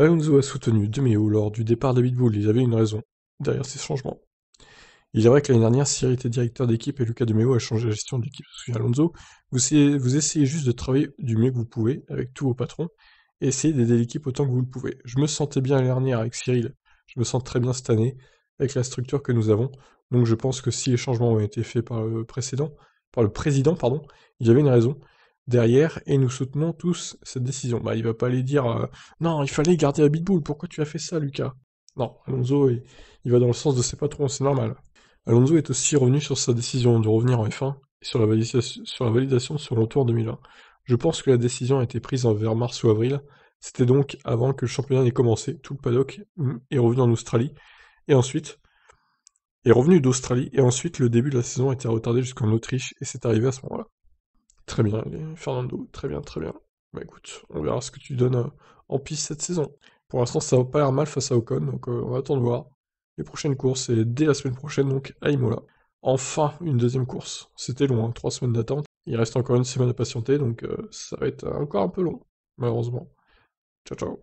Alonso a soutenu DeMeo lors du départ de Pitbull, il avait une raison derrière ces changements. Il est vrai que l'année dernière, Cyril était directeur d'équipe et Lucas Demeo a changé la gestion de l'équipe sous Alonso. Vous essayez, juste de travailler du mieux que vous pouvez avec tous vos patrons et essayez d'aider l'équipe autant que vous le pouvez. Je me sentais bien l'année dernière avec Cyril, je me sens très bien cette année avec la structure que nous avons. Donc je pense que si les changements ont été faits par le précédent, par le président, pardon, il y avait une raison derrière et nous soutenons tous cette décision. Bah, il va pas aller dire euh, non, il fallait garder la Bitbull, pourquoi tu as fait ça, Lucas Non, Alonso, il, il, va dans le sens de ses patrons, c'est normal. Alonso est aussi revenu sur sa décision de revenir en F1 et sur la, validation, sur la validation sur le 2020. Je pense que la décision a été prise vers mars ou avril. C'était donc avant que le championnat n'ait commencé. Tout le paddock hum, est revenu en Australie. Et ensuite, est revenu d'Australie. Et ensuite, le début de la saison a été retardé jusqu'en Autriche. Et c'est arrivé à ce moment-là. Très bien, Fernando, très bien, très bien. Bah écoute, on verra ce que tu donnes euh, en piste cette saison. Pour l'instant, ça va pas l'air mal face à Ocon, donc euh, on va attendre voir. Les prochaines courses, et dès la semaine prochaine, donc à Imola. Enfin, une deuxième course. C'était long, hein, trois semaines d'attente. Il reste encore une semaine à patienter, donc euh, ça va être encore un peu long, malheureusement. Ciao, ciao.